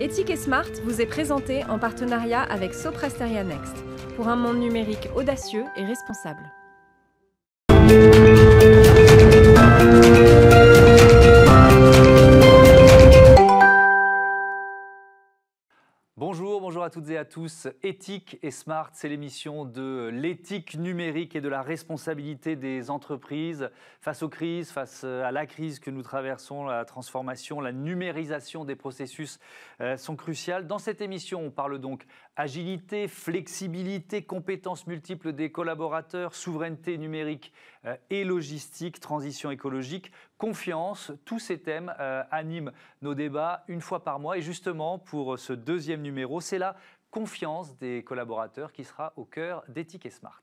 Éthique et Smart vous est présenté en partenariat avec Soprasteria Next pour un monde numérique audacieux et responsable. toutes et à tous. Éthique et Smart, c'est l'émission de l'éthique numérique et de la responsabilité des entreprises face aux crises, face euh, à la crise que nous traversons, la transformation, la numérisation des processus euh, sont cruciales. Dans cette émission, on parle donc agilité, flexibilité, compétences multiples des collaborateurs, souveraineté numérique euh, et logistique, transition écologique, confiance, tous ces thèmes euh, animent nos débats une fois par mois. Et justement, pour ce deuxième numéro, c'est la confiance des collaborateurs qui sera au cœur d'Éthique et Smart.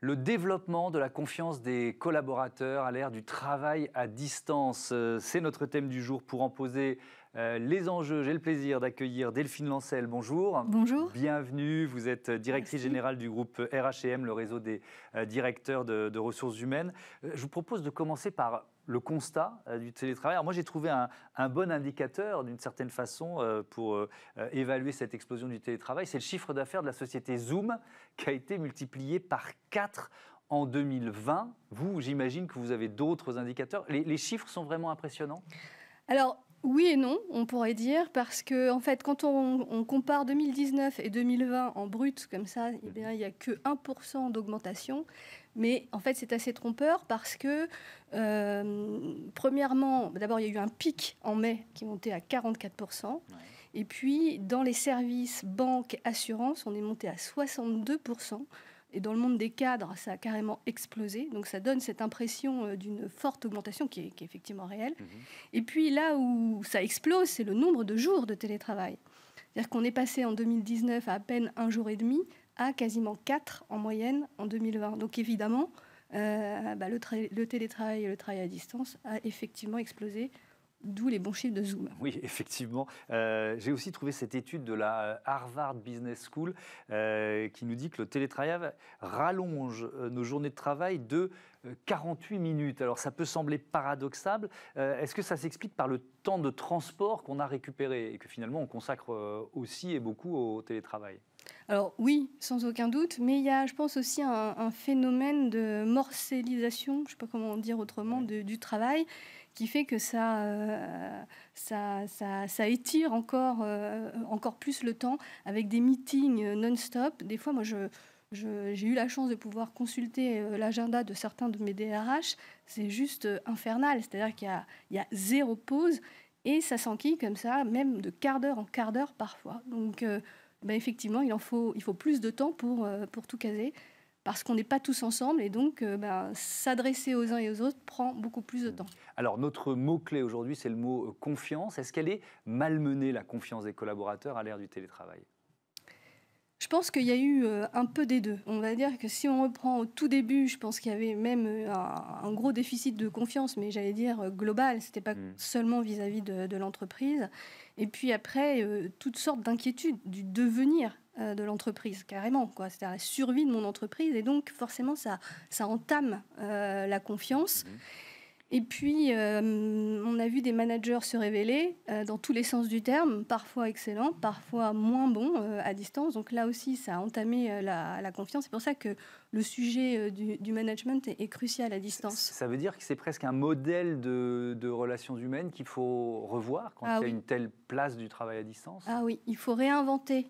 le développement de la confiance des collaborateurs à l'ère du travail à distance. Euh, c'est notre thème du jour pour en poser euh, les enjeux. J'ai le plaisir d'accueillir Delphine Lancel. Bonjour. Bonjour. Bienvenue. Vous êtes euh, directrice générale du groupe RHM, le réseau des directeurs de, ressources humaines. je vous propose de commencer par le constat euh, du télétravail. Alors moi, j'ai trouvé un, bon indicateur, d'une certaine façon, euh, pour euh, évaluer cette explosion du télétravail. C'est le chiffre d'affaires de la société Zoom, qui a été multiplié par 4 en 2020. Vous, j'imagine que vous avez d'autres indicateurs. Les, les chiffres sont vraiment impressionnants Alors, oui et non, on pourrait dire, parce que en fait, quand on, compare 2019 et 2020 en brut, comme ça, eh bien, il n'y a que 1% d'augmentation. Mais en fait, c'est assez trompeur parce que, euh, premièrement, d'abord, il y a eu un pic en mai qui montait à 44%. Et puis, dans les services, banque assurance, on est monté à 62%. Et dans le monde des cadres, ça a carrément explosé. Donc ça donne cette impression euh, d'une forte augmentation qui est, effectivement réelle. Mhm. Et puis là où ça explose, c'est le nombre de jours de télétravail. C'est-à-dire qu'on est passé en 2019 à à peine un jour et demi à quasiment quatre en moyenne en 2020. Donc évidemment, euh, bah, le, le, télétravail et le travail à distance a effectivement explosé D'où les bons chiffres de Zoom. Oui, effectivement. Euh, j'ai aussi trouvé cette étude de la euh, Harvard Business School euh, qui nous dit que le télétravail rallonge nos journées de travail de 48 minutes. Alors ça peut sembler paradoxal. Est-ce que ça s'explique par le temps de transport qu'on a récupéré et que finalement on consacre aussi et beaucoup au télétravail alors oui, sans aucun doute, mais il y a, je pense, aussi un, phénomène de morcellisation, je ne sais pas comment dire autrement, du travail, qui fait que euh, ça, ça, ça, étire encore, euh, encore plus le temps avec des meetings non-stop. Des fois, moi, je, j'ai eu la chance de pouvoir consulter euh, l'agenda de certains de mes DRH. C'est juste infernal. C'est-à-dire qu'il y, a, zéro pause et ça s'enquille comme ça, même de quart d'heure en quart d'heure parfois. Donc, ben effectivement, il en faut, il faut plus de temps pour, pour tout caser parce qu'on n'est pas tous ensemble et donc euh, bah, s'adresser aux uns et aux autres prend beaucoup plus de temps. Alors notre mot-clé aujourd'hui, c'est le mot euh, confiance. Est-ce qu'elle est malmenée, la confiance des collaborateurs à l'ère du télétravail je pense qu'il y a eu euh, un peu des deux. On va dire que si on reprend au tout début, je pense qu'il y avait même euh, un, gros déficit de confiance, mais j'allais dire euh, global. Ce n'était pas hmm. seulement vis-à-vis de, l'entreprise. Et puis après, toutes sortes d'inquiétudes du devenir de l'entreprise, carrément. Quoi. C'est la survie de mon entreprise. Et donc, forcément, ça, ça entame la confiance. Hmm. Et puis, euh, on a vu des managers se révéler euh, dans tous les sens du terme, parfois excellents, parfois moins bons euh, à distance. Donc là aussi, ça a entamé la, confiance. C'est pour ça que le sujet du, management est, crucial à distance. Ça veut dire que c'est presque un modèle de, relations humaines qu'il faut revoir quand ah il y a une telle place du travail à distance. Ah oui, il faut réinventer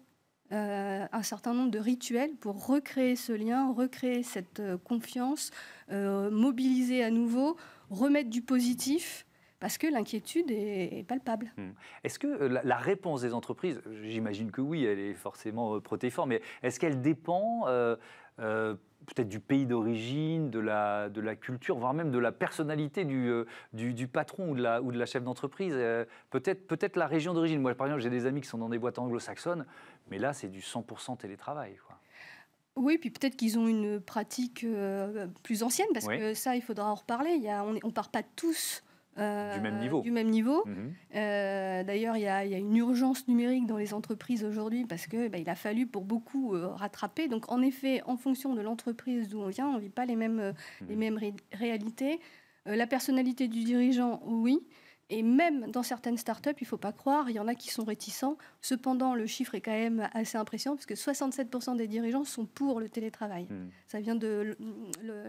un certain nombre de rituels pour recréer ce lien, recréer cette confiance, mobiliser à nouveau remettre du positif parce que l'inquiétude est, palpable. Hmm. Est-ce que euh, la, réponse des entreprises, j'imagine que oui, elle est forcément euh, protéiforme, mais est-ce qu'elle dépend euh, peut-être du pays d'origine, de la, culture, voire même de la personnalité du, patron ou de la, chef d'entreprise. peut-être, peut-être la région d'origine. Moi, par exemple, j'ai des amis qui sont dans des boîtes anglo-saxonnes, mais là, c'est du 100% télétravail. Quoi. Oui, puis peut-être qu'ils ont une pratique euh, plus ancienne, parce que ça, il faudra en reparler. Il y a, on ne part pas tous euh, du même niveau. Du même niveau. Mhm. Euh, d'ailleurs, il y, a une urgence numérique dans les entreprises aujourd'hui parce que bah, il a fallu pour beaucoup rattraper. Donc, en effet, en fonction de l'entreprise d'où on vient, on ne vit pas les mêmes, les mhm. mêmes réalités. la personnalité du dirigeant, oui. Et même dans certaines startups, il ne faut pas croire, il y en a qui sont réticents. Cependant, le chiffre est quand même assez impressionnant puisque 67% des dirigeants sont pour le télétravail. Hmm. Ça vient de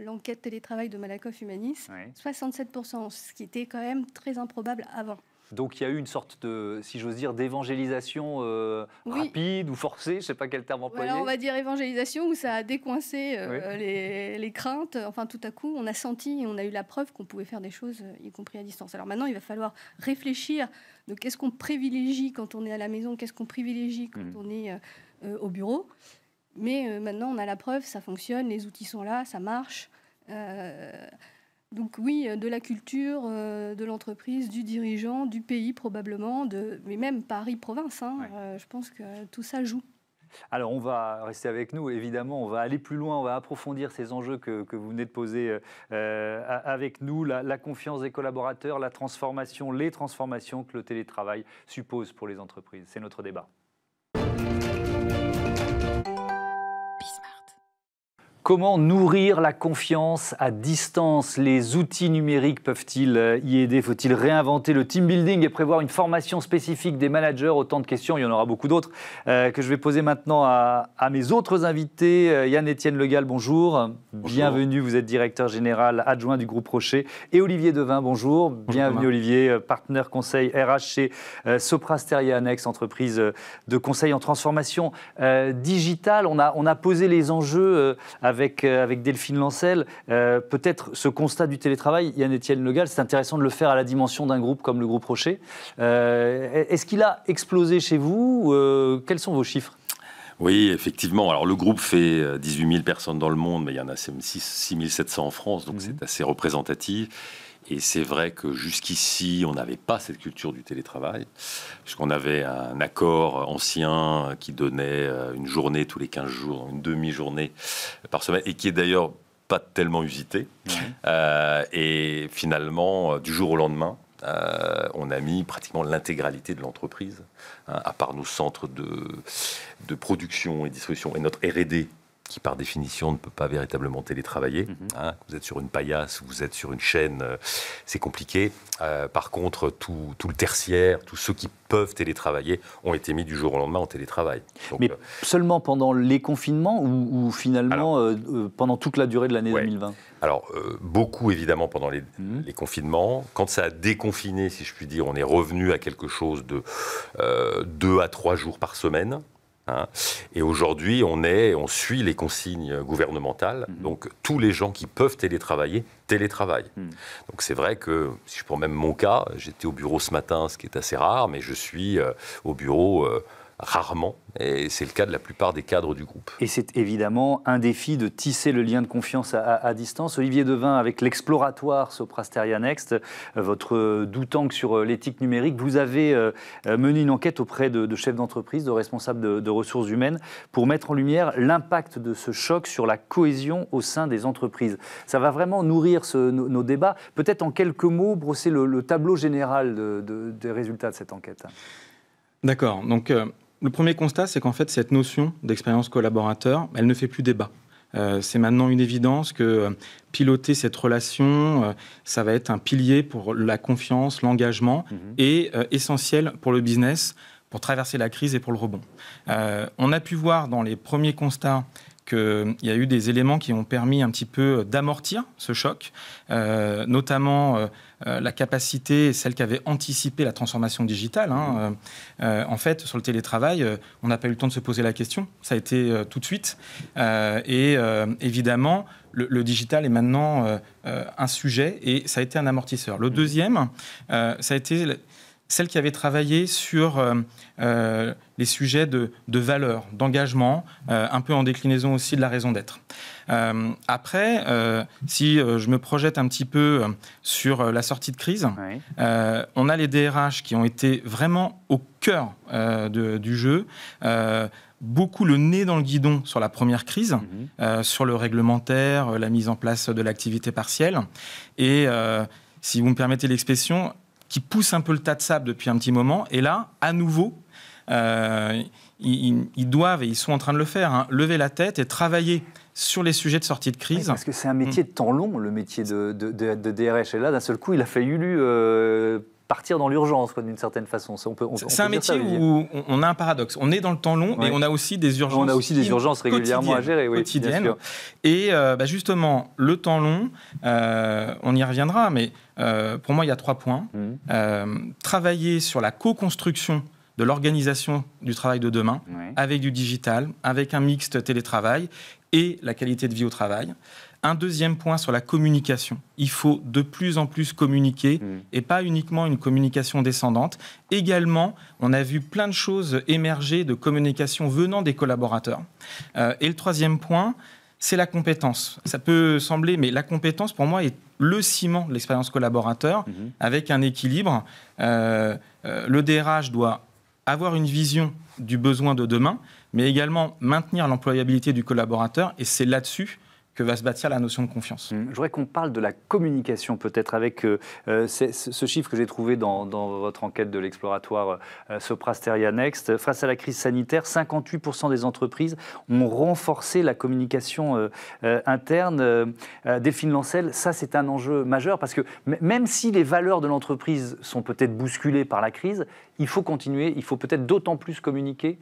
l'enquête télétravail de Malakoff Humanis. 67%, ce qui était quand même très improbable avant. Donc il y a eu une sorte de, si j'ose dire, d'évangélisation euh, rapide ou forcée, je ne sais pas quel terme employer. on va dire évangélisation où ça a décoincé euh, les, craintes. Enfin, tout à coup, on a senti et on a eu la preuve qu'on pouvait faire des choses, euh, y compris à distance. Alors maintenant, il va falloir réfléchir. de qu'est-ce qu'on privilégie quand on est à la maison Qu'est-ce qu'on privilégie quand hmm. on est au bureau Mais maintenant, on a la preuve, ça fonctionne, les outils sont là, ça marche donc oui, euh, de la culture, euh, de l'entreprise, du dirigeant, du pays probablement, mais même Paris-Province. Hein, euh, je pense que tout ça joue. Alors on va rester avec nous, évidemment, on va aller plus loin, on va approfondir ces enjeux que, vous venez de poser avec nous, la, confiance des collaborateurs, la transformation, les transformations que le télétravail suppose pour les entreprises. C'est notre débat. Comment nourrir la confiance à distance Les outils numériques peuvent-ils euh, y aider Faut-il réinventer le team building et prévoir une formation spécifique des managers Autant de questions, il y en aura beaucoup d'autres euh, que je vais poser maintenant à, mes autres invités. Euh, Yann-Étienne Legal, bonjour. Bienvenue, vous êtes directeur général adjoint du groupe Rocher. Et Olivier Devin, bonjour. Bienvenue Olivier, partenaire conseil RH chez Soprasteria Annex, entreprise de conseil en transformation digitale. On a, on a posé les enjeux avec, euh, avec Delphine Lancel. Euh, peut-être ce constat du télétravail, Yann etienne Legal, c'est intéressant de le faire à la dimension d'un groupe comme le groupe Rocher. Euh, est-ce qu'il a explosé chez vous Quels sont vos chiffres oui, effectivement. Alors le groupe fait 18 000 personnes dans le monde, mais il y en a 6 700 en France, donc mhm. c'est assez représentatif. Et c'est vrai que jusqu'ici, on n'avait pas cette culture du télétravail, puisqu'on avait un accord ancien qui donnait euh, une journée tous les 15 jours, une demi-journée euh, par semaine, et qui est d'ailleurs pas tellement usité. Euh, et finalement, du jour au lendemain, on a mis pratiquement l'intégralité de l'entreprise, hein, à part nos centres de, de production et distribution et notre RD qui par définition ne peut pas véritablement télétravailler. Mhm. Hein, vous êtes sur une paillasse, vous êtes sur une chaîne, euh, c'est compliqué. Euh, par contre, tout, le tertiaire, tous ceux qui peuvent télétravailler ont été mis du jour au lendemain en télétravail. Mais euh, seulement pendant les confinements ou, finalement pendant toute la durée de l'année 2020 Alors, beaucoup évidemment pendant les, mhm. les, confinements. Quand ça a déconfiné, si je puis dire, on est revenu à quelque chose de 2 à 3 jours par semaine. Hein. Et aujourd'hui, on, est, on suit les consignes gouvernementales. Mm-hmm. Donc, tous les gens qui peuvent télétravailler, télétravaillent. Mm. Donc, c'est vrai que, si je prends même mon cas, j'étais au bureau ce matin, ce qui est assez rare, mais je suis euh, au bureau. Euh, rarement, et c'est le cas de la plupart des cadres du groupe. Et c'est évidemment un défi de tisser le lien de confiance à, distance. Olivier Devin, avec l'exploratoire Soprasteria Next, euh, votre tank sur euh, l'éthique numérique, vous avez euh, mené une enquête auprès de, chefs d'entreprise, de responsables de, ressources humaines, pour mettre en lumière l'impact de ce choc sur la cohésion au sein des entreprises. Ça va vraiment nourrir nos, débats. Peut-être en quelques mots, brosser le, tableau général des résultats de cette enquête. D'accord. Donc, le premier constat, c'est qu'en fait, cette notion d'expérience collaborateur, elle ne fait plus débat. Euh, c'est maintenant une évidence que euh, piloter cette relation, euh, ça va être un pilier pour la confiance, l'engagement mhm. et essentiel pour le business, pour traverser la crise et pour le rebond. on a pu voir dans les premiers constats il y a eu des éléments qui ont permis un petit peu d'amortir ce choc, euh, notamment euh, euh, la capacité, celle qu'avait anticipé la transformation digitale. Hein, en fait, sur le télétravail, on n'a pas eu le temps de se poser la question. Ça a été tout de suite. et évidemment, le, le, digital est maintenant un sujet et ça a été un amortisseur. Le deuxième, ça a été celle qui avait travaillé sur euh, euh, les sujets de, de valeur, d'engagement, euh, un peu en déclinaison aussi de la raison d'être. après, si je me projette un petit peu sur la sortie de crise, on a les DRH qui ont été vraiment au cœur du jeu beaucoup le nez dans le guidon sur la première crise, mhm. sur le réglementaire, la mise en place de l'activité partielle. Et si vous me permettez l'expression, qui pousse un peu le tas de sable depuis un petit moment. Et là, à nouveau, euh, ils, doivent, et ils sont en train de le faire, hein, lever la tête et travailler sur les sujets de sortie de crise. parce que c'est un métier de temps long, le métier de, de, DRH. Et là, d'un seul coup, il a fallu euh, partir dans l'urgence, d'une certaine façon. on peut, c'est un métier où on a un paradoxe. On est dans le temps long, mais on a aussi des urgences. On a aussi des urgences régulièrement à gérer, oui, quotidiennes. Et euh, bah, justement, le temps long, euh, on y reviendra, mais euh, pour moi, il y a trois points. Mmh. travailler sur la co-construction de l'organisation du travail de demain, avec du digital, avec un mixte télétravail et la qualité de vie au travail. Un deuxième point sur la communication. Il faut de plus en plus communiquer hmm. et pas uniquement une communication descendante. Également, on a vu plein de choses émerger de communication venant des collaborateurs. Euh, et le troisième point, c'est la compétence. Ça peut sembler, mais la compétence pour moi est le ciment de l'expérience collaborateur hmm. avec un équilibre. Euh, euh, le DRH doit avoir une vision du besoin de demain, mais également maintenir l'employabilité du collaborateur. Et c'est là-dessus va se bâtir la notion de confiance. Hum, je voudrais qu'on parle de la communication peut-être avec euh, euh, ce chiffre que j'ai trouvé dans, votre enquête de l'exploratoire Sopra euh, Soprasteria Next. Face à la crise sanitaire, 58% des entreprises ont renforcé la communication interne. des financelles. ça c'est un enjeu majeur parce que même si les valeurs de l'entreprise sont peut-être bousculées par la crise, il faut continuer, il faut peut-être d'autant plus communiquer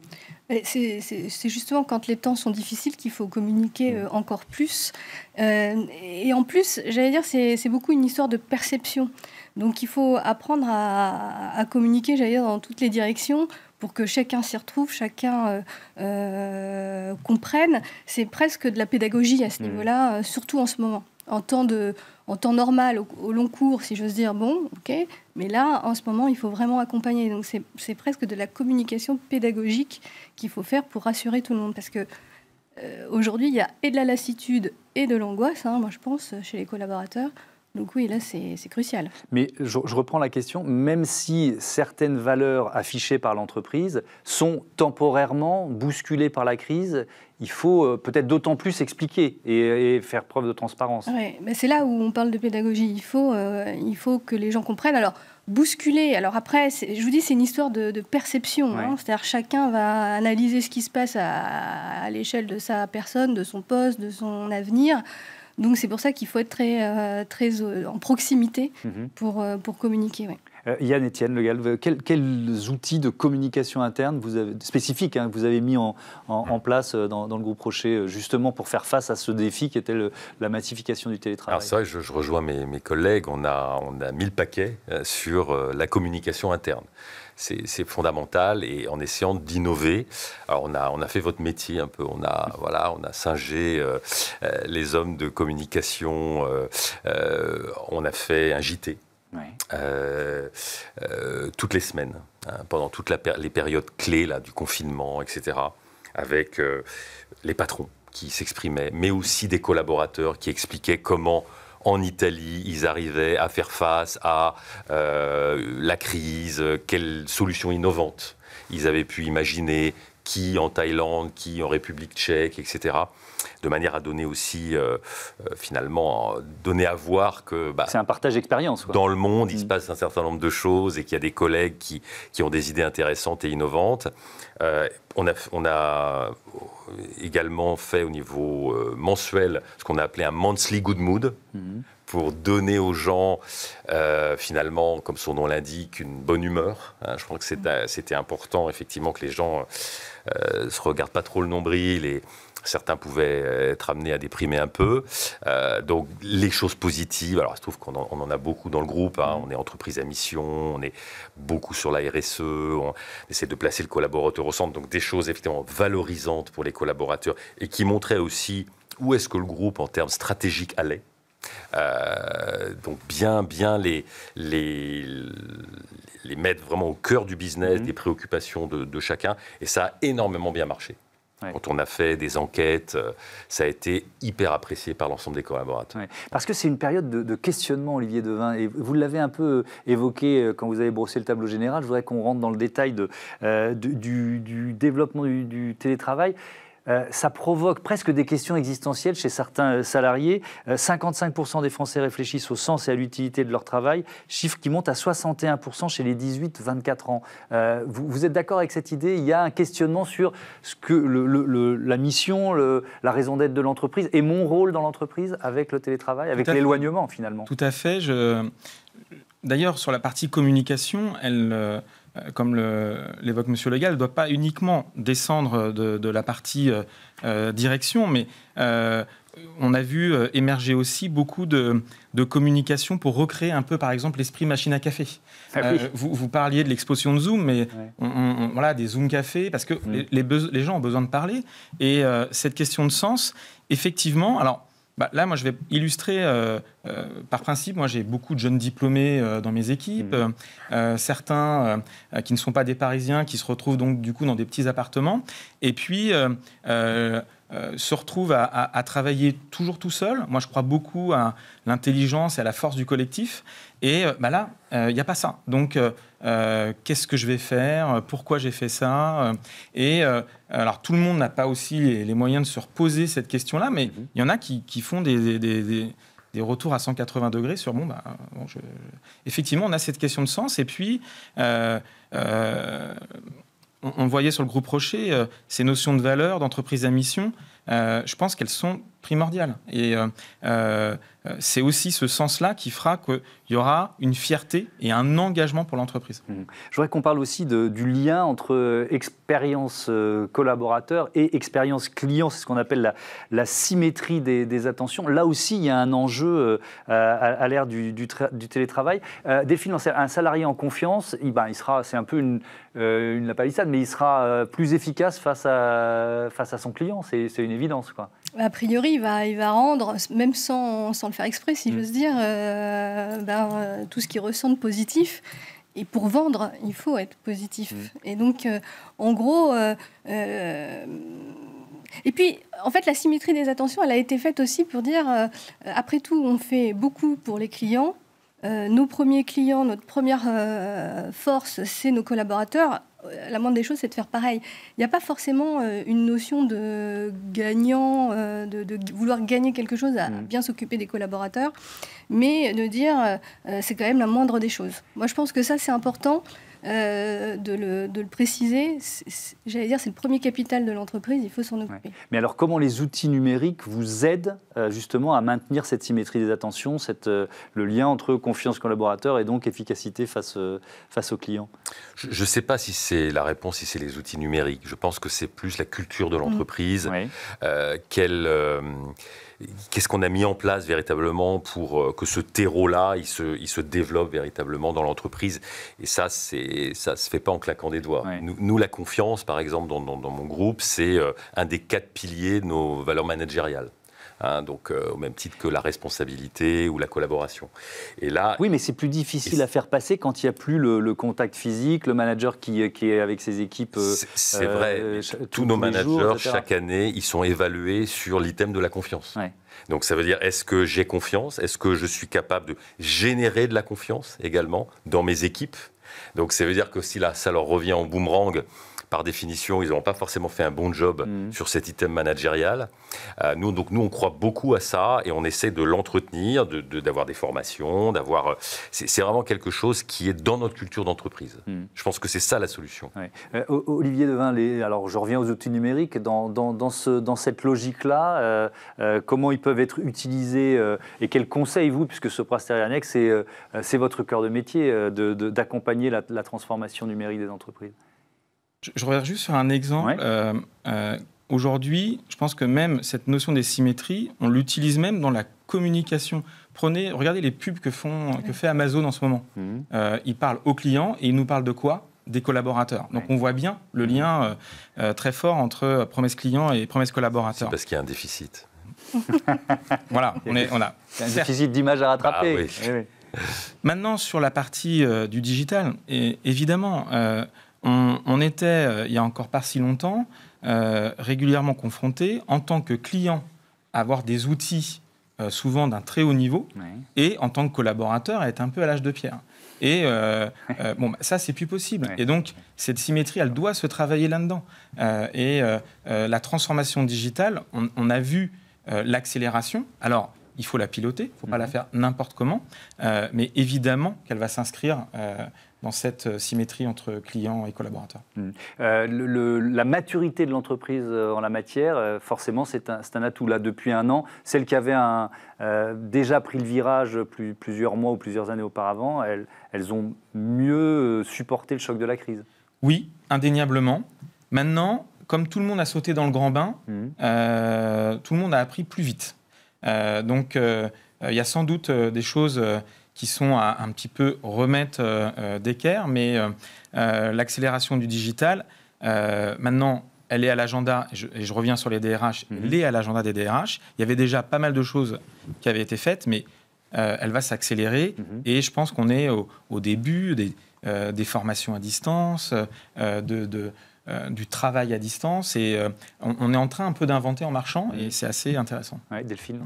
C'est justement quand les temps sont difficiles qu'il faut communiquer mm. euh, encore plus. Euh, et en plus, j'allais dire, c'est beaucoup une histoire de perception. Donc il faut apprendre à, communiquer, j'allais dire, dans toutes les directions pour que chacun s'y retrouve, chacun euh, comprenne. C'est presque de la pédagogie à ce mm. niveau-là, surtout en ce moment en temps, normal, au, long cours, si j'ose dire, bon, ok, mais là, en ce moment, il faut vraiment accompagner. Donc c'est presque de la communication pédagogique qu'il faut faire pour rassurer tout le monde. Parce que euh, aujourd'hui, il y a et de la lassitude et de l'angoisse, hein, moi je pense, chez les collaborateurs. Donc oui, là, c'est crucial. Mais je, reprends la question, même si certaines valeurs affichées par l'entreprise sont temporairement bousculées par la crise, il faut euh, peut-être d'autant plus expliquer et, faire preuve de transparence. mais c'est là où on parle de pédagogie. Il faut, euh, il faut que les gens comprennent. Alors, bousculer, alors après, je vous dis, c'est une histoire de, perception. Hein. C'est-à-dire chacun va analyser ce qui se passe à l'échelle de sa personne, de son poste, de son avenir. Donc c'est pour ça qu'il faut être très, euh, très euh, en proximité mhm. pour, euh, pour communiquer. Yann Etienne Legal, quel, quels outils de communication interne vous avez, spécifiques hein, vous avez mis en, en, place dans, dans, le groupe Rocher, justement pour faire face à ce défi qui était la massification du télétravail Alors, c'est je, je rejoins mes, mes, collègues, on a, on a mis le paquet sur la communication interne c'est fondamental et en essayant d'innover. Alors on a, on a fait votre métier un peu, on a, voilà, on a singé euh, euh, les hommes de communication, euh, on a fait un JT. toutes les semaines, hein, pendant toutes les périodes clés là, du confinement, etc., avec les patrons qui s'exprimaient, mais aussi des collaborateurs qui expliquaient comment en Italie, ils arrivaient à faire face à euh, la crise, quelles solutions innovantes ils avaient pu imaginer qui en Thaïlande, qui en République tchèque, etc. De manière à donner aussi, euh, euh, finalement, donner à voir que... Bah, c'est un partage d'expérience. Dans le monde, il se mm. passe un certain nombre de choses et qu'il y a des collègues qui, qui, ont des idées intéressantes et innovantes. Euh, on, a, on a également fait au niveau mensuel ce qu'on a appelé un monthly good mood. Mm. pour donner aux gens, finalement, comme son nom l'indique, une bonne humeur. Hein. je crois que mm. c'était important, effectivement, que les gens euh, se regarde pas trop le nombril et certains pouvaient euh, être amenés à déprimer un peu. Euh, donc les choses positives, alors il se trouve qu'on en, a beaucoup dans le groupe, hein. mm. on est entreprise à mission, on est beaucoup sur la RSE, on essaie de placer le collaborateur au centre, donc des choses effectivement valorisantes pour les collaborateurs et qui montraient aussi où est-ce que le groupe en termes stratégiques allait. Euh, donc bien, bien les, les, les, mettre vraiment au cœur du business, mhm. des préoccupations de, chacun. Et ça a énormément bien marché. Quand on a fait des enquêtes, euh, ça a été hyper apprécié par l'ensemble des collaborateurs. Parce que c'est une période de, questionnement, Olivier Devin. Et vous l'avez un peu euh, évoqué quand vous avez brossé le tableau général. Je voudrais qu'on rentre dans le détail de, du, développement du télétravail. Euh, ça provoque presque des questions existentielles chez certains euh, salariés. 55% euh, des Français réfléchissent au sens et à l'utilité de leur travail, chiffre qui monte à 61% chez les 18-24 ans. vous, êtes d'accord avec cette idée Il y a un questionnement sur ce que le, la mission, la raison d'être de l'entreprise et mon rôle dans l'entreprise avec le télétravail, avec l'éloignement finalement. Tout à fait. Je... D'ailleurs, sur la partie communication, elle euh, comme l'évoque M. Legal, ne doit pas uniquement descendre de, la partie euh, euh, direction, mais on a vu émerger aussi beaucoup de, de, communication pour recréer un peu, par exemple, l'esprit machine à café. Ah vous, parliez de l'exposition de Zoom, mais on, voilà, des Zoom café, parce que mm. les, les, gens ont besoin de parler. Et cette question de sens, effectivement, alors bah, là, moi, je vais illustrer euh, euh, par principe. Moi, j'ai beaucoup de jeunes diplômés euh, dans mes équipes, mmh. certains qui ne sont pas des Parisiens, qui se retrouvent donc du coup dans des petits appartements. Et puis, euh, se retrouve à, travailler toujours tout seul. Moi, je crois beaucoup à l'intelligence et à la force du collectif. Et euh, bah là, il euh, n'y a pas ça. Donc, qu'est-ce que je vais faire Pourquoi j'ai fait ça Et alors, tout le monde n'a pas aussi les, moyens de se reposer cette question-là, mais mhm. il y en a qui, font des, retours à 180 degrés sur bon, bah, effectivement, on a cette question de sens. Et puis, on, voyait sur le groupe Rocher euh, ces notions de valeur, d'entreprise à mission, euh, je pense qu'elles sont primordiales. Et euh, euh, c'est aussi ce sens-là qui fera qu'il y aura une fierté et un engagement pour l'entreprise. Mmh. Je voudrais qu'on parle aussi du lien entre expérience collaborateur et expérience client, c'est ce qu'on appelle la, la symétrie des, attentions. Là aussi, il y a un enjeu à, l'ère du, du, télétravail. Euh, un salarié en confiance, il, ben, il sera, c'est un peu une, une, palissade, mais il sera plus efficace face à, face à son client, c'est une évidence. Quoi. A priori, il va, il va rendre, même sans, le faire exprès, si je mm. j'ose dire, euh, ben, euh, tout ce qui ressent de positif. Et pour vendre, il faut être positif. Mm. Et donc, euh, en gros, et puis, en fait, la symétrie des attentions, elle a été faite aussi pour dire, après tout, on fait beaucoup pour les clients. nos premiers clients, notre première force, c'est nos collaborateurs la moindre des choses, c'est de faire pareil. Il n'y a pas forcément euh, une notion de gagnant, euh, de, vouloir gagner quelque chose à, mm. bien s'occuper des collaborateurs, mais de dire euh, c'est quand même la moindre des choses. Moi, je pense que ça, c'est important euh, de, le, de, le, préciser. J'allais dire, c'est le premier capital de l'entreprise, il faut s'en occuper. Mais alors, comment les outils numériques vous aident euh, justement à maintenir cette symétrie des attentions, cette, euh, le lien entre confiance collaborateur et donc efficacité face, face aux clients Je ne sais pas si c'est la réponse, si c'est les outils numériques. Je pense que c'est plus la culture de mm. l'entreprise, qu'est-ce qu'on a mis en place véritablement pour que ce terreau-là, il se, il se développe véritablement dans l'entreprise. Et ça, c'est et ça ne se fait pas en claquant des doigts. Nous, la confiance, par exemple, dans, mon groupe, c'est euh, un des quatre piliers de nos valeurs managériales. Hein, donc euh, au même titre que la responsabilité ou la collaboration. Et là, oui, mais c'est plus difficile à faire passer quand il n'y a plus le, contact physique, le manager qui, qui est avec ses équipes. c'est euh, vrai. tous, nos managers, chaque année, ils sont évalués sur l'item de la confiance. Donc ça veut dire est-ce que j'ai confiance Est-ce que je suis capable de générer de la confiance également dans mes équipes donc ça veut dire que si là, ça leur revient en boomerang, par définition, ils n'ont pas forcément fait un bon job mm. sur cet item managérial. Euh, nous, donc, nous, on croit beaucoup à ça et on essaie de l'entretenir, d'avoir des formations, d'avoir. Euh, c'est vraiment quelque chose qui est dans notre culture d'entreprise. Mm. Je pense que c'est ça la solution. Euh, Olivier Devin, alors je reviens aux outils numériques. Dans, cette logique-là, comment ils peuvent être utilisés et quels conseils vous, puisque ce Annex, c'est votre cœur de métier d'accompagner la transformation numérique des entreprises je, reviens juste sur un exemple. Euh, euh, aujourd'hui, je pense que même cette notion des symétries, on l'utilise même dans la communication. Prenez, regardez les pubs que, font, que fait Amazon en ce moment. Mhm. Euh, ils parlent aux clients et ils nous parlent de quoi Des collaborateurs. Donc on voit bien le mhm. lien euh, très fort entre promesse client et promesse collaborateur. parce qu'il y a un déficit. voilà, on, est, a. un déficit d'image à rattraper. Ah Maintenant, sur la partie du digital, évidemment on, était, euh, il y a encore pas si longtemps, euh, régulièrement confronté en tant que client à avoir des outils euh, souvent d'un très haut niveau et en tant que collaborateur à être un peu à l'âge de pierre. Et bon, bah, ça, c'est plus possible. Et donc, cette symétrie, elle doit se travailler là-dedans. et la transformation digitale, on, a vu l'accélération. Alors, il faut la piloter, il ne faut pas la mhm. faire n'importe comment, mais évidemment qu'elle va s'inscrire dans cette euh, symétrie entre clients et collaborateurs. Hmm. Euh, le, la maturité de l'entreprise euh, en la matière, forcément, c'est un, atout. Là, depuis un an, celle qui avait un, déjà pris le virage plusieurs mois ou plusieurs années auparavant, elles, ont mieux supporté le choc de la crise. Oui, indéniablement. Maintenant, comme tout le monde a sauté dans le grand bain, hmm. tout le monde a appris plus vite. donc, il y a sans doute des choses qui sont à un petit peu remettre euh, euh, d'équerre, mais euh, l'accélération du digital, maintenant, elle est à l'agenda, et, je reviens sur les DRH, mhm. elle est à l'agenda des DRH. Il y avait déjà pas mal de choses qui avaient été faites, mais elle va s'accélérer. Mhm. Et je pense qu'on est au, début des, des, formations à distance, de, du travail à distance. Et on, est en train un peu d'inventer en marchant, mhm. et c'est assez intéressant. Ouais, Delphine,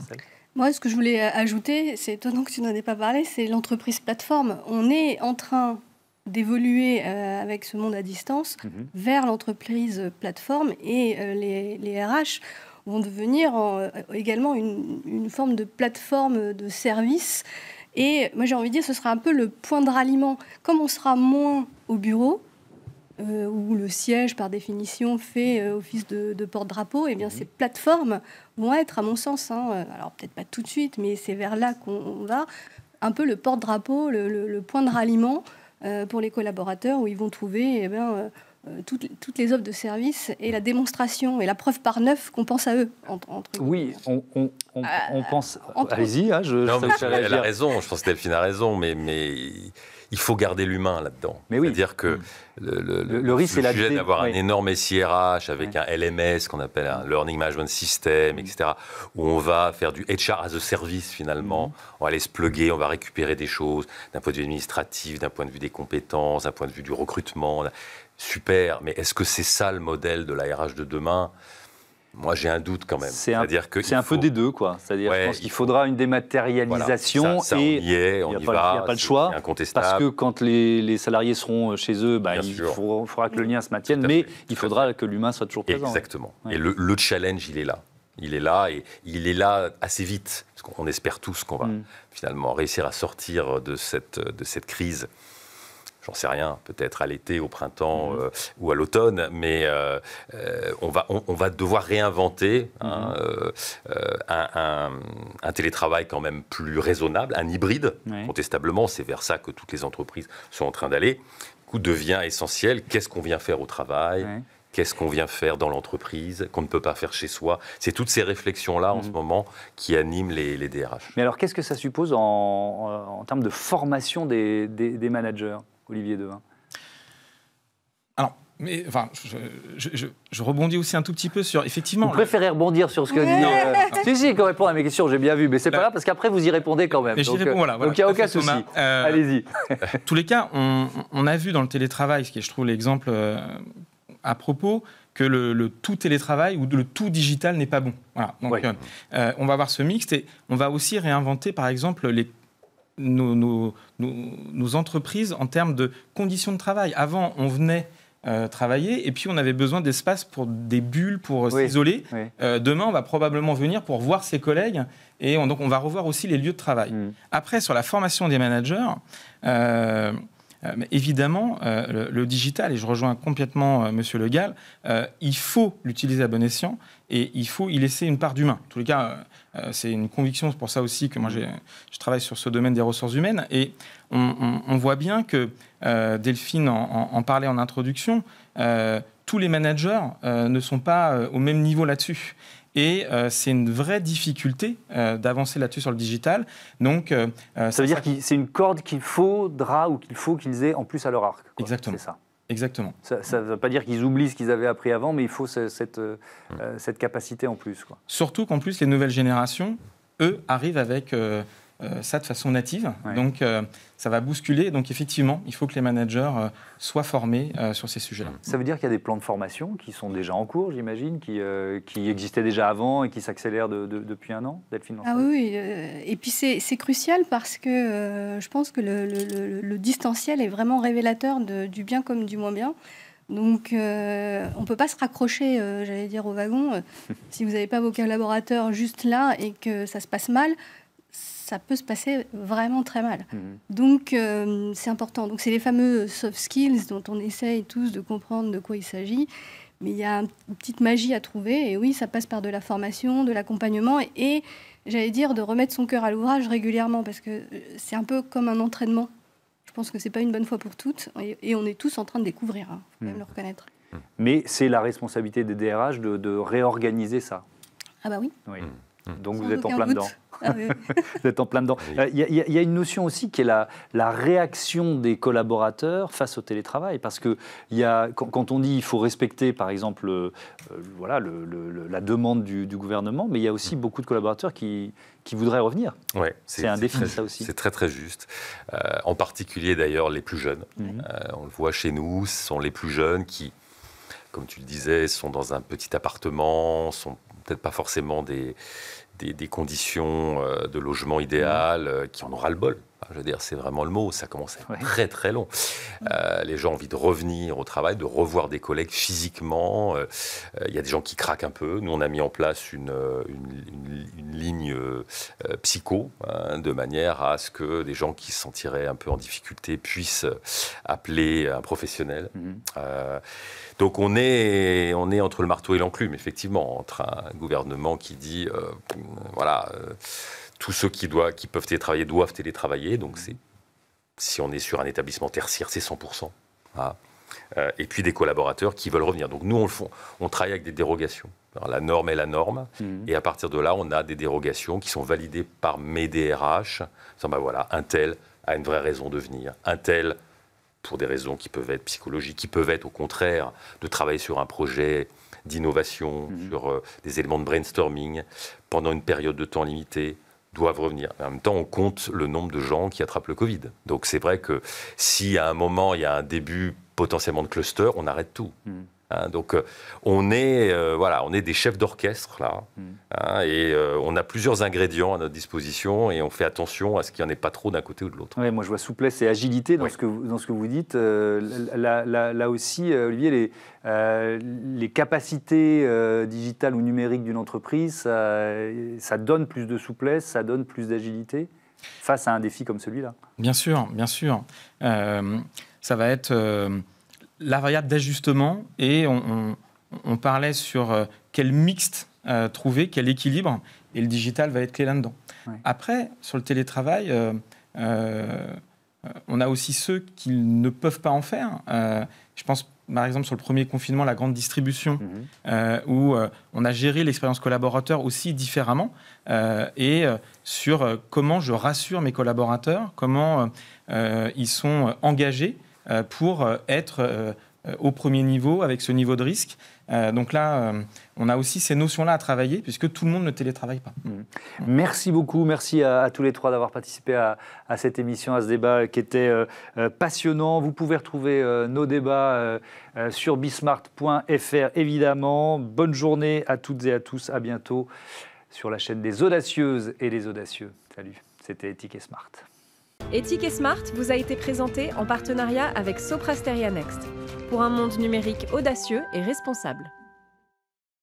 moi, ce que je voulais euh, ajouter, c'est étonnant que tu n'en aies pas parlé, c'est l'entreprise plateforme. On est en train d'évoluer euh, avec ce monde à distance mhm. vers l'entreprise plateforme et euh, les, RH vont devenir également une, forme de plateforme de service. Et moi j'ai envie de dire, ce sera un peu le point de ralliement. Comme on sera moins au bureau, euh, où le siège, par définition, fait euh, office de, porte-drapeau, eh bien, mhm. ces plateformes vont être, à mon sens, hein, euh, alors peut-être pas tout de suite, mais c'est vers là qu'on va, un peu le porte-drapeau, le, point de ralliement pour les collaborateurs, où ils vont trouver eh bien, euh, toutes, les offres de services et la démonstration et la preuve par neuf qu'on pense à eux. Entre, oui, on, on, euh, pense. Allez-y, hein, je. Non, mais elle a raison, je pense que Delphine a raison, mais, mais il faut garder l'humain là-dedans. Oui. C'est-à-dire que le, le, le, risque, sujet d'avoir un énorme SIRH avec un LMS qu'on appelle un Learning Management System, etc., où on va faire du HR as a service finalement. Mm-hmm. On va aller se pluguer, on va récupérer des choses d'un point de vue administratif, d'un point de vue des compétences, d'un point de vue du recrutement super, mais est-ce que c'est ça le modèle de l'ARH de demain moi, j'ai un doute quand même. C'est un, -dire que c'est un peu des deux, quoi. C'est-à-dire, je pense qu'il faudra une dématérialisation ça, y est, on y, va. Il pas le choix. Incontestable. Parce que quand les, salariés seront euh, chez eux, bah, il faudra, que le lien se maintienne, mais il faudra que l'humain soit toujours présent. Exactement. Et le, challenge, il est là. Il est là et il est là assez vite. Parce qu'on espère tous qu'on va mm. finalement réussir à sortir de cette crise j'en sais rien, peut-être à l'été, au printemps mhm. euh, ou à l'automne, mais euh, euh, on, va, on, va devoir réinventer hein, mhm. un, télétravail quand même plus raisonnable, un hybride, contestablement, c'est vers ça que toutes les entreprises sont en train d'aller, coup devient essentiel, qu'est-ce qu'on vient faire au travail qu'est-ce qu'on vient faire dans l'entreprise, qu'on ne peut pas faire chez soi. C'est toutes ces réflexions-là en ce mhm. moment qui animent les, DRH. Mais alors qu'est-ce que ça suppose en, termes de formation des managers Olivier Devin Alors, mais enfin, je, rebondis aussi un tout petit peu sur effectivement. Vous préférez rebondir sur ce que dit. Euh, si si, qu'on répond à mes questions, j'ai bien vu, mais c'est pas là parce qu'après vous y répondez quand même. donc, euh, voilà, donc il n'y a aucun souci. Euh, Allez-y. tous les cas, on, a vu dans le télétravail, ce qui est, je trouve, l'exemple à propos, que le, tout télétravail ou le tout digital n'est pas bon. Voilà. Donc, on va voir ce mixte et on va aussi réinventer, par exemple, les nos, entreprises en termes de conditions de travail. Avant, on venait euh, travailler et puis on avait besoin d'espace pour des bulles, pour euh, s'isoler. Euh, demain, on va probablement venir pour voir ses collègues et donc on va revoir aussi les lieux de travail. Mm. Après, sur la formation des managers, euh, mais évidemment, euh, le, digital, et je rejoins complètement euh, Monsieur Le Gall, il faut l'utiliser à bon escient et il faut y laisser une part d'humain. En tous les cas, c'est une conviction, c'est pour ça aussi que moi je travaille sur ce domaine des ressources humaines. Et on, voit bien que Delphine en, parlait en introduction, tous les managers ne sont pas au même niveau là-dessus. Et euh, c'est une vraie difficulté euh, d'avancer là-dessus sur le digital. Donc, euh, ça, veut dire que c'est une corde qu'il faudra ou qu'il faut qu'ils aient en plus à leur arc. Exactement. C'est ça. Exactement. Ça ne veut pas dire qu'ils oublient ce qu'ils avaient appris avant, mais il faut cette, cette, capacité en plus. Surtout qu'en plus, les nouvelles générations, eux, arrivent avec euh, ça de façon native. Donc, euh, ça va bousculer. Donc, effectivement, il faut que les managers euh, soient formés sur ces sujets-là. Ça veut dire qu'il y a des plans de formation qui sont déjà en cours, j'imagine, qui, qui existaient déjà avant et qui s'accélèrent depuis un an, Delphine Ah oui, et puis c'est crucial parce que je pense que le, distanciel est vraiment révélateur du bien comme du moins bien. Donc, on ne peut pas se raccrocher, j'allais dire, au wagon. si vous n'avez pas vos collaborateurs juste là et que ça se passe mal, ça peut se passer vraiment très mal. Mhm. Donc, euh, c'est important. Donc, c'est les fameux soft skills dont on essaye tous de comprendre de quoi il s'agit. Mais il y a une petite magie à trouver. Et oui, ça passe par de la formation, de l'accompagnement et, j'allais dire, de remettre son cœur à l'ouvrage régulièrement parce que euh, c'est un peu comme un entraînement. Je pense que c'est pas une bonne fois pour toutes et, on est tous en train de découvrir, Il hein. faut même mhm. le reconnaître. Mais c'est la responsabilité des DRH de, réorganiser ça. Ah bah oui. oui. Mhm. Hum. Donc ah vous êtes, en plein dedans. vous êtes en euh, plein dedans. Il y, a une notion aussi qui est la, réaction des collaborateurs face au télétravail. Parce que y a, quand, on dit il faut respecter, par exemple, euh, euh, voilà, la demande du, gouvernement, mais il y a aussi hum. beaucoup de collaborateurs qui, voudraient revenir. Ouais, c'est un défi, ça aussi. C'est très, très juste. en particulier, d'ailleurs, les plus jeunes. on le voit chez nous, ce sont les plus jeunes qui, comme tu le disais, sont dans un petit appartement, sont peut-être pas forcément des, des, conditions euh, de logement idéales, euh, qui en aura le bol je veux dire, c'est vraiment le mot. Ça commence à être très très long. Mm. Euh, les gens ont envie de revenir au travail, de revoir des collègues physiquement. Euh, euh, il y a des gens qui craquent un peu. Nous, on a mis en place une, ligne psycho, hein, de manière à ce que des gens qui se sentiraient un peu en difficulté puissent appeler un professionnel. Mm. donc on est, on est entre le marteau et l'enclume, effectivement, entre un gouvernement qui dit, voilà tous ceux qui, qui peuvent télétravailler doivent télétravailler. Donc, si on est sur un établissement tertiaire, c'est 100%. Ah. Euh, et puis des collaborateurs qui veulent revenir. Donc, nous, on le font. On travaille avec des dérogations. la norme est la norme. Mhm. Et à partir de là, on a des dérogations qui sont validées par mes DRH. Bah voilà, un tel a une vraie raison de venir. Un tel, pour des raisons qui peuvent être psychologiques, qui peuvent être au contraire de travailler sur un projet d'innovation, mhm. sur euh, des éléments de brainstorming pendant une période de temps limitée doivent revenir. En même temps, on compte le nombre de gens qui attrapent le Covid. Donc c'est vrai que si à un moment, il y a un début potentiellement de cluster, on arrête tout. Hmm. Hein, donc euh, on est, euh, voilà, on est des chefs d'orchestre là, hmm. hein, et euh, on a plusieurs ingrédients à notre disposition et on fait attention à ce qu'il n'y en ait pas trop d'un côté ou de l'autre. Ouais, moi je vois souplesse et agilité dans, ce, que vous, dans ce que vous dites. là, aussi, Olivier, les, les capacités digitales ou numériques d'une entreprise, ça, ça donne plus de souplesse, ça donne plus d'agilité face à un défi comme celui-là. Bien sûr, bien sûr. ça va être la variable d'ajustement et on, parlait sur euh, quel mixte euh, trouver, quel équilibre, et le digital va être clé là-dedans. Après, sur le télétravail, euh, on a aussi ceux qui ne peuvent pas en faire. je pense par exemple sur le premier confinement, la grande distribution, mhm. où on a géré l'expérience collaborateur aussi différemment, et sur comment je rassure mes collaborateurs, comment ils sont engagés. Euh, pour euh, être euh, au premier niveau avec ce niveau de risque. donc là, on a aussi ces notions-là à travailler puisque tout le monde ne télétravaille pas. Mmh. Merci beaucoup, merci à, tous les trois d'avoir participé à, cette émission, à ce débat qui était passionnant. Vous pouvez retrouver nos débats sur bismart.fr évidemment. Bonne journée à toutes et à tous, à bientôt sur la chaîne des audacieuses et des audacieux. Salut, c'était Éthique et Smart. Éthique et Smart vous a été présenté en partenariat avec Soprasteria Next pour un monde numérique audacieux et responsable.